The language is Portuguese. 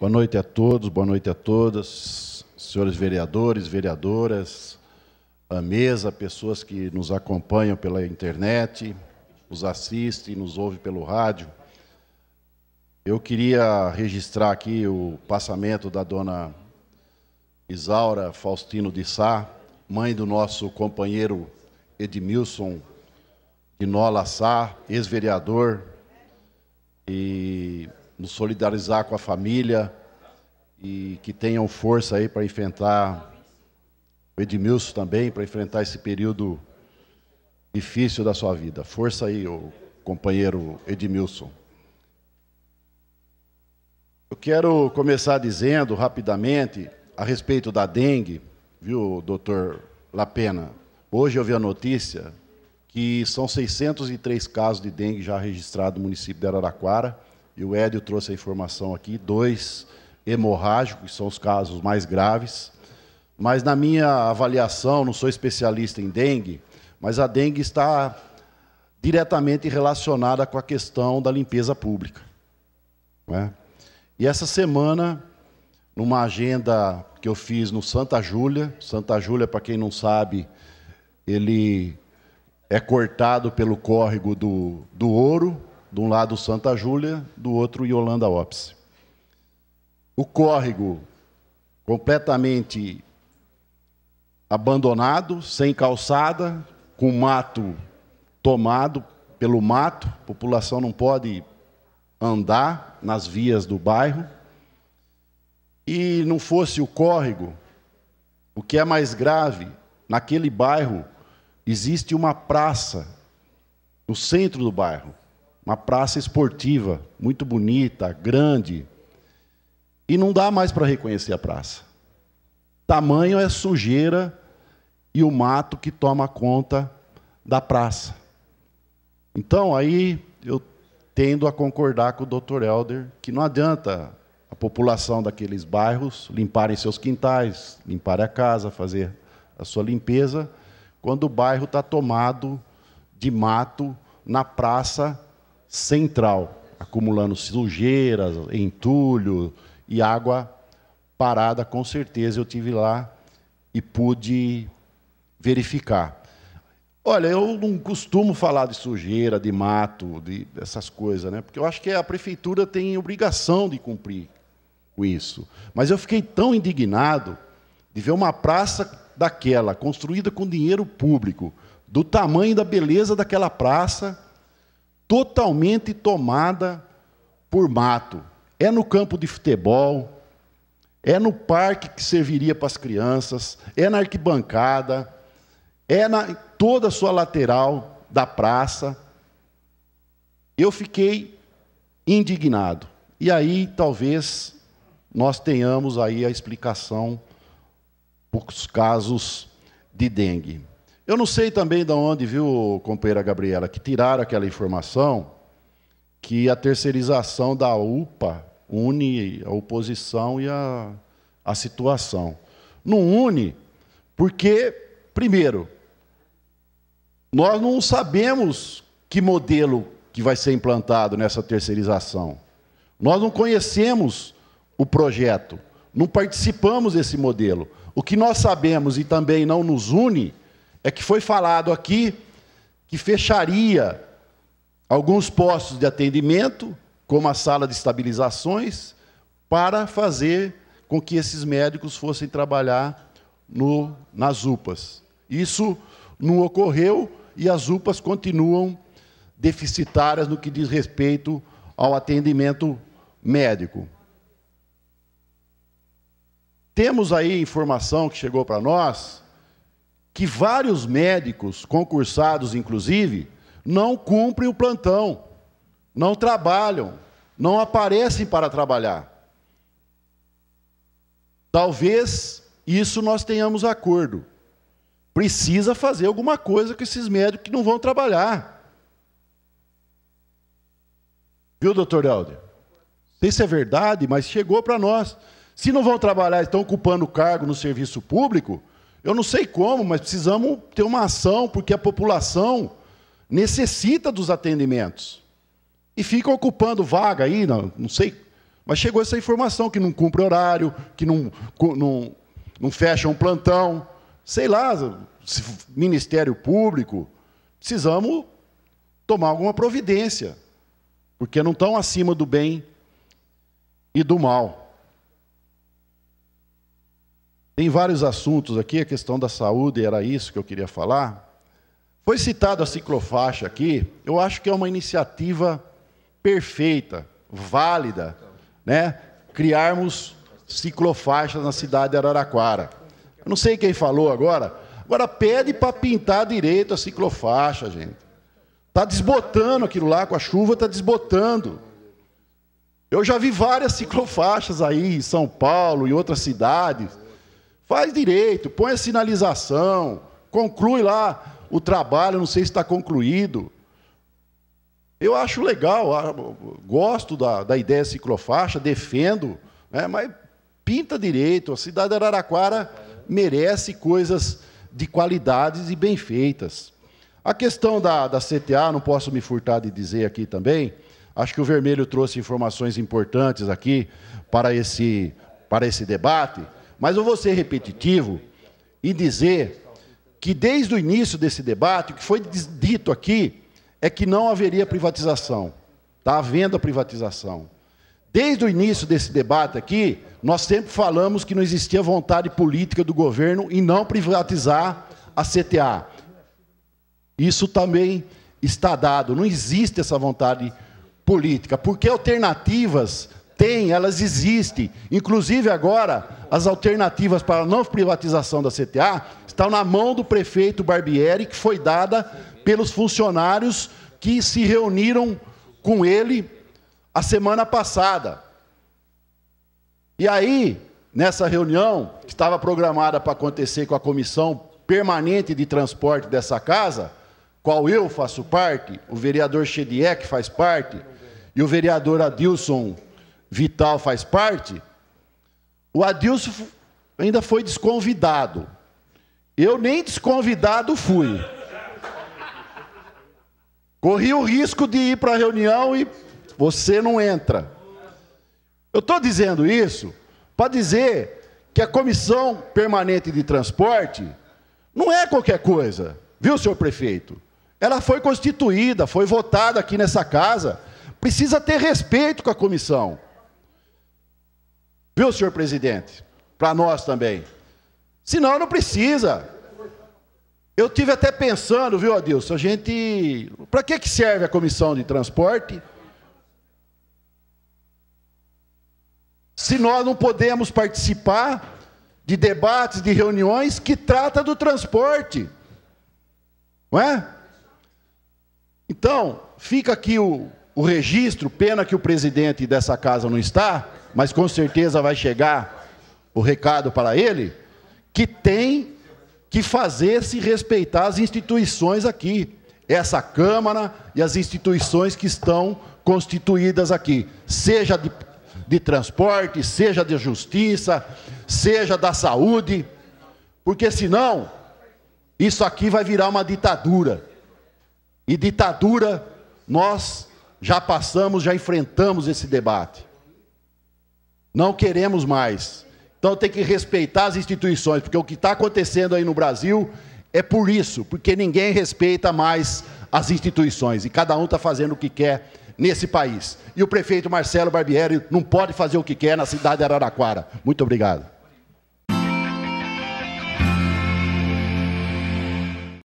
Boa noite a todos, boa noite a todas, senhores vereadores, vereadoras, a mesa, pessoas que nos acompanham pela internet, nos assistem, nos ouvem pelo rádio. Eu queria registrar aqui o passamento da dona Isaura Faustino de Sá, mãe do nosso companheiro Edmilson de Nola Sá, ex-vereador, e nos solidarizar com a família e que tenham força aí para enfrentar o Edmilson também, para enfrentar esse período difícil da sua vida. Força aí, o companheiro Edmilson. Eu quero começar dizendo rapidamente a respeito da dengue, viu, doutor Lapena? Hoje eu vi a notícia que são 603 casos de dengue já registrados no município de Araraquara e o Édio trouxe a informação aqui, dois hemorrágicos, que são os casos mais graves. Mas na minha avaliação, não sou especialista em dengue, mas a dengue está diretamente relacionada com a questão da limpeza pública. É? E essa semana, numa agenda que eu fiz no Santa Júlia, Santa Júlia, para quem não sabe, ele é cortado pelo córrego do, do Ouro, de um lado Santa Júlia, do outro Yolanda Ops. O córrego completamente abandonado, sem calçada, com mato tomado pelo mato, a população não pode andar nas vias do bairro. E não fosse o córrego, o que é mais grave, naquele bairro existe uma praça no centro do bairro uma praça esportiva, muito bonita, grande. E não dá mais para reconhecer a praça. Tamanho é sujeira e o mato que toma conta da praça. Então, aí eu tendo a concordar com o Dr. Helder que não adianta a população daqueles bairros limparem seus quintais, limpar a casa, fazer a sua limpeza, quando o bairro está tomado de mato na praça central, acumulando sujeiras, entulho e água parada, com certeza eu tive lá e pude verificar. Olha, eu não costumo falar de sujeira, de mato, de essas coisas, né? Porque eu acho que a prefeitura tem obrigação de cumprir com isso. Mas eu fiquei tão indignado de ver uma praça daquela construída com dinheiro público, do tamanho da beleza daquela praça, totalmente tomada por mato. É no campo de futebol, é no parque que serviria para as crianças, é na arquibancada, é na toda a sua lateral da praça. Eu fiquei indignado. E aí talvez nós tenhamos aí a explicação para os casos de dengue. Eu não sei também de onde, viu, companheira Gabriela, que tiraram aquela informação que a terceirização da UPA une a oposição e a, a situação. Não une, porque, primeiro, nós não sabemos que modelo que vai ser implantado nessa terceirização. Nós não conhecemos o projeto, não participamos desse modelo. O que nós sabemos e também não nos une é que foi falado aqui que fecharia alguns postos de atendimento, como a sala de estabilizações, para fazer com que esses médicos fossem trabalhar no, nas UPAs. Isso não ocorreu e as UPAs continuam deficitárias no que diz respeito ao atendimento médico. Temos aí informação que chegou para nós que vários médicos, concursados inclusive, não cumprem o plantão, não trabalham, não aparecem para trabalhar. Talvez isso nós tenhamos acordo. Precisa fazer alguma coisa com esses médicos que não vão trabalhar. Viu, doutor Helder? Não sei se é verdade, mas chegou para nós. Se não vão trabalhar estão ocupando cargo no serviço público, eu não sei como, mas precisamos ter uma ação, porque a população necessita dos atendimentos. E fica ocupando vaga aí, não, não sei. Mas chegou essa informação que não cumpre horário, que não, não, não fecha um plantão. Sei lá, Ministério Público, precisamos tomar alguma providência, porque não estão acima do bem e do mal. Tem vários assuntos aqui, a questão da saúde, era isso que eu queria falar. Foi citado a ciclofaixa aqui, eu acho que é uma iniciativa perfeita, válida, né? Criarmos ciclofaixas na cidade de Araraquara. Eu não sei quem falou agora. Agora pede para pintar direito a ciclofaixa, gente. Tá desbotando aquilo lá com a chuva, tá desbotando. Eu já vi várias ciclofaixas aí em São Paulo e outras cidades Faz direito, põe a sinalização, conclui lá o trabalho, não sei se está concluído. Eu acho legal, gosto da, da ideia ciclofaixa, defendo, né, mas pinta direito. A cidade de Araraquara merece coisas de qualidades e bem feitas. A questão da, da CTA, não posso me furtar de dizer aqui também, acho que o Vermelho trouxe informações importantes aqui para esse, para esse debate. Mas eu vou ser repetitivo e dizer que desde o início desse debate, o que foi dito aqui é que não haveria privatização. Está havendo a privatização. Desde o início desse debate aqui, nós sempre falamos que não existia vontade política do governo em não privatizar a CTA. Isso também está dado. Não existe essa vontade política, porque alternativas tem, elas existem. Inclusive agora, as alternativas para a não privatização da CTA estão na mão do prefeito Barbieri, que foi dada pelos funcionários que se reuniram com ele a semana passada. E aí, nessa reunião, que estava programada para acontecer com a comissão permanente de transporte dessa casa, qual eu faço parte, o vereador Chediek faz parte, e o vereador Adilson Vital faz parte, o Adilson ainda foi desconvidado. Eu nem desconvidado fui. Corri o risco de ir para a reunião e você não entra. Eu estou dizendo isso para dizer que a Comissão Permanente de Transporte não é qualquer coisa, viu, senhor prefeito? Ela foi constituída, foi votada aqui nessa casa. Precisa ter respeito com a comissão. Viu, senhor presidente? Para nós também. Senão não precisa. Eu tive até pensando, viu, Adilson, a gente. Para que, que serve a comissão de transporte? Se nós não podemos participar de debates, de reuniões que trata do transporte. Não é? Então, fica aqui o, o registro, pena que o presidente dessa casa não está, mas com certeza vai chegar o recado para ele, que tem que fazer-se respeitar as instituições aqui, essa Câmara e as instituições que estão constituídas aqui, seja de, de transporte, seja de justiça, seja da saúde, porque senão isso aqui vai virar uma ditadura. E ditadura nós já passamos, já enfrentamos esse debate. Não queremos mais. Então tem que respeitar as instituições, porque o que está acontecendo aí no Brasil é por isso, porque ninguém respeita mais as instituições e cada um está fazendo o que quer nesse país. E o prefeito Marcelo Barbieri não pode fazer o que quer na cidade de Araraquara. Muito obrigado.